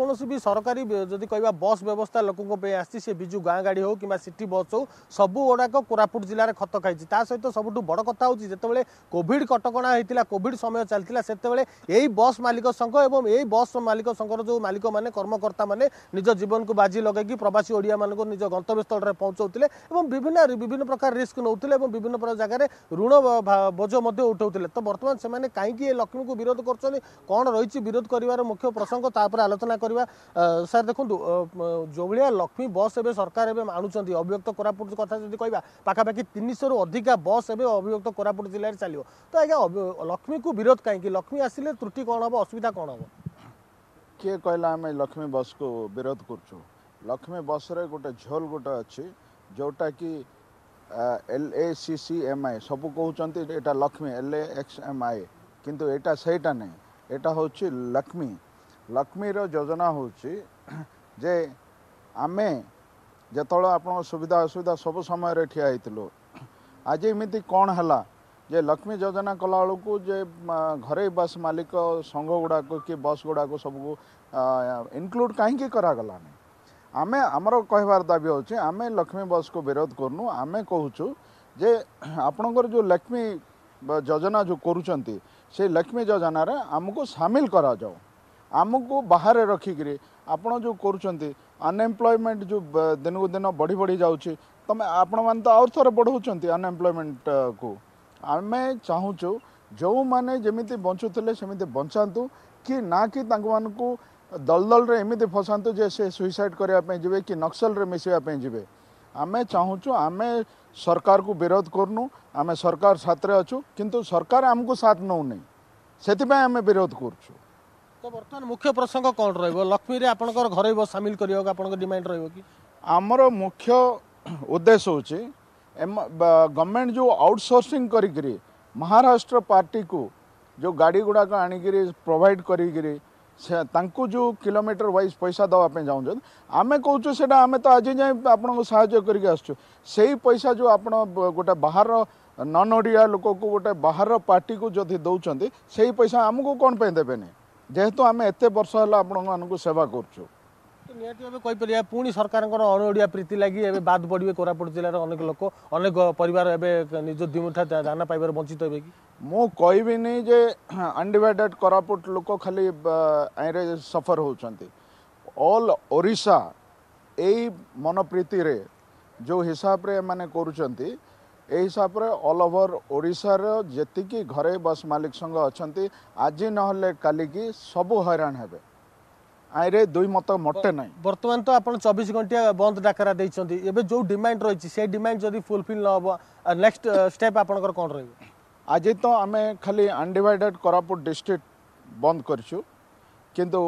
क सरकारी बस व्यवस्था लोक आ विजु गाँ गाडी हौ कम्बा सिटी बस हो सब गुडक कोरापुट जत खाइसहित सबुठु बड कथा कोभिड कटकणाइला कोभिड समय चाहिँ ए बस मालिक संघ ए बस मालिक संघ जो मालिक ममकर्ता मैले निज को बाजी लगै प्रवासी ओडिया निज गन्तव्य स्थलले पहचाउँदैन विभिन्न प्रकार रिस्क नभन्न प्रकार जग्गा ऋण बोझ उठाउँदै बर्तमान सेम काहीँक ए को विरोध गर्छ कन् विरोध मुख्य प्रसंग तापर आलोचना ଆଲୋଚନା କରିବା ସାର୍ ଦେଖନ୍ତୁ ଯେଉଁଭଳିଆ ଲକ୍ଷ୍ମୀ ବସ୍ ଏବେ ସରକାର ଏବେ ଆଣୁଛନ୍ତି ଅଭିଯୁକ୍ତ କୋରାପୁଟ କଥା ଯଦି କହିବା ପାଖାପାଖି ତିନିଶହରୁ ଅଧିକା ବସ୍ ଏବେ ଅଭିଯୁକ୍ତ କୋରାପୁଟ ଜିଲ୍ଲାରେ ଚାଲିବ ତ ଆଜ୍ଞା ଲକ୍ଷ୍ମୀକୁ ବିରୋଧ କାହିଁକି ଲକ୍ଷ୍ମୀ ଆସିଲେ ତ୍ରୁଟି କ'ଣ ହେବ ଅସୁବିଧା କ'ଣ ହେବ କିଏ କହିଲା ଆମେ ଲକ୍ଷ୍ମୀ ବସ୍କୁ ବିରୋଧ କରୁଛୁ ଲକ୍ଷ୍ମୀ ବସ୍ରେ ଗୋଟେ ଝୋଲ ଗୋଟେ ଅଛି ଯେଉଁଟାକି L A C C M I ସବୁ କହୁଛନ୍ତି ଏଇଟା Lakshmi L A X M I କିନ୍ତୁ ଏଇଟା ସେଇଟା ନାହିଁ ଏଇଟା ହେଉଛି ଲକ୍ଷ୍ମୀ ଲକ୍ଷ୍ମୀର ଯୋଜନା ହେଉଛି ଯେ ଆମେ ଯେତେବେଳେ ଆପଣଙ୍କ ସୁବିଧା ଅସୁବିଧା ସବୁ ସମୟରେ ଠିଆ ହେଇଥିଲୁ ଆଜି ଏମିତି କ'ଣ ହେଲା ଯେ ଲକ୍ଷ୍ମୀ ଯୋଜନା କଲାବେଳକୁ ଯେ ଘରୋଇ ବସ୍ ମାଲିକ ସଂଘ ଗୁଡ଼ାକ କି ବସ୍ ଗୁଡ଼ାକ ସବୁକୁ ଇନକ୍ଲୁଡ଼ କାହିଁକି କରାଗଲାନି ଆମେ ଆମର କହିବାର ଦାବି ହେଉଛି ଆମେ ଲକ୍ଷ୍ମୀ ବସ୍କୁ ବିରୋଧ କରୁନୁ ଆମେ କହୁଛୁ ଯେ ଆପଣଙ୍କର ଯେଉଁ ଲକ୍ଷ୍ମୀ ଯୋଜନା ଯେଉଁ କରୁଛନ୍ତି ସେଇ ଲକ୍ଷ୍ମୀ ଯୋଜନାରେ ଆମକୁ ସାମିଲ କରାଯାଉ ଆମକୁ ବାହାରେ ରଖିକିରି ଆପଣ ଯେଉଁ କରୁଛନ୍ତି ଅନଏମ୍ପ୍ଲୟମେଣ୍ଟ ଯେଉଁ ଦିନକୁ ଦିନ ବଢ଼ି ବଢ଼ି ଯାଉଛି ତମେ ଆପଣମାନେ ତ ଆଉ ଥରେ ବଢ଼ାଉଛନ୍ତି ଅନଏମ୍ପ୍ଲୟମେଣ୍ଟକୁ ଆମେ ଚାହୁଁଛୁ ଯେଉଁମାନେ ଯେମିତି ବଞ୍ଚୁଥିଲେ ସେମିତି ବଞ୍ଚାନ୍ତୁ କି ନା କି ତାଙ୍କମାନଙ୍କୁ ଦଲଦଲରେ ଏମିତି ଫସାନ୍ତୁ ଯେ ସେ ସୁଇସାଇଡ଼ କରିବା ପାଇଁ ଯିବେ କି ନକ୍ସଲରେ ମିଶିବା ପାଇଁ ଯିବେ ଆମେ ଚାହୁଁଛୁ ଆମେ ସରକାରକୁ ବିରୋଧ କରୁନୁ ଆମେ ସରକାର ସାଥିରେ ଅଛୁ କିନ୍ତୁ ସରକାର ଆମକୁ ସାଥ ନେଉନି ସେଥିପାଇଁ ଆମେ ବିରୋଧ କରୁଛୁ ତ ବର୍ତ୍ତମାନ ମୁଖ୍ୟ ପ୍ରସଙ୍ଗ କ'ଣ ରହିବ ଲକ୍ଷ୍ମୀରେ ଆପଣଙ୍କର ଘରୋଇ ବସ୍ ସାମିଲ କରିବାକୁ ଆପଣଙ୍କ ଡିମାଣ୍ଡ ରହିବ କି ଆମର ମୁଖ୍ୟ ଉଦ୍ଦେଶ୍ୟ ହେଉଛି ଗଭର୍ଣ୍ଣମେଣ୍ଟ ଯେଉଁ ଆଉଟସୋର୍ସିଂ କରିକିରି ମହାରାଷ୍ଟ୍ର ପାର୍ଟିକୁ ଯେଉଁ ଗାଡ଼ି ଗୁଡ଼ାକ ଆଣିକିରି ପ୍ରୋଭାଇଡ଼ କରିକିରି ସେ ତାଙ୍କୁ ଯେଉଁ କିଲୋମିଟର ୱାଇଜ୍ ପଇସା ଦେବା ପାଇଁ ଚାହୁଁଛନ୍ତି ଆମେ କହୁଛୁ ସେଇଟା ଆମେ ତ ଆଜି ଯାଏଁ ଆପଣଙ୍କୁ ସାହାଯ୍ୟ କରିକି ଆସୁଛୁ ସେଇ ପଇସା ଯେଉଁ ଆପଣ ଗୋଟେ ବାହାର ନନ୍ ଓଡ଼ିଆ ଲୋକକୁ ଗୋଟେ ବାହାର ପାର୍ଟିକୁ ଯଦି ଦେଉଛନ୍ତି ସେଇ ପଇସା ଆମକୁ କ'ଣ ପାଇଁ ଦେବେନି যেহেতু আমি এত বর্ষ হল আপনার সেবা করছু ନିହାତି ଭାବେ କହିପାରିବା ପୁଣି ସରକାରଙ୍କର ଅଣ ପ୍ରୀତି ଲାଗି ଏବେ ବାଦ ପଡ଼ିବେ କୋରାପୁଟ ଜିଲ୍ଲାର ଅନେକ ଲୋକ ଅନେକ ପରିବାର ଏବେ ନିଜ ଦିମୁଠା ଦାନା ପାଇବାରେ ବଞ୍ଚିତ ହେବେ କି ମୁଁ କହିବିନି ଯେ ଅନଡିଭାଇଡେଡ୍ କୋରାପୁଟ ଲୋକ ଖାଲି ଆଇଁରେ ସଫର ହେଉଛନ୍ତି ଅଲ୍ ଓଡ଼ିଶା ଏଇ ମନପ୍ରୀତିରେ ଯେଉଁ ହିସାବରେ ଏମାନେ କରୁଛନ୍ତି এই হিসাবে অল ওভর ওড়িশার যেতিকি ঘরে বস মালিক সংঘ অনেক আজ নহলে কালিকি সবু হইরাণ হবে আইরে দুই মত মোটে নাই বর্তমান তো আপনার চব্বিশ ঘণ্টিয়া বন্ধ ডাকরা দিয়েছেন এবে যে ডিমান্ড রয়েছে সেই ডিমান্ড যদি ফুলফিল নহব নেক্সট স্টেপ আপনার কম রহব আজ তো আমি খালি আনডিভাইডেড কোরাপুট ডিস্ট্রিক্ট বন্ধ করছু কিন্তু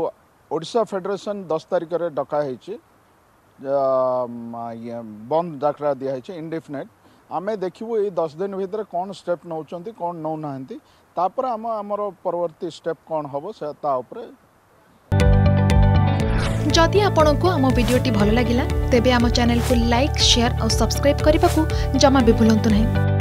ওড়িশা ফেডারেশন দশ তারিখে ডকা হয়েছে বন্ধ ডাকরা দিয়া হয়েছে ইনডিফিনেট आम देख दस दिन भर में कौन स्टेप नौकर कौन नौ नापर आम आम परवर्त स्टेप कौन हम से जदि आपंक आम भिडी भल लगला तेब आम चेल को लाइक सेयार और सब्सक्राइब करने को जमा भी भूलु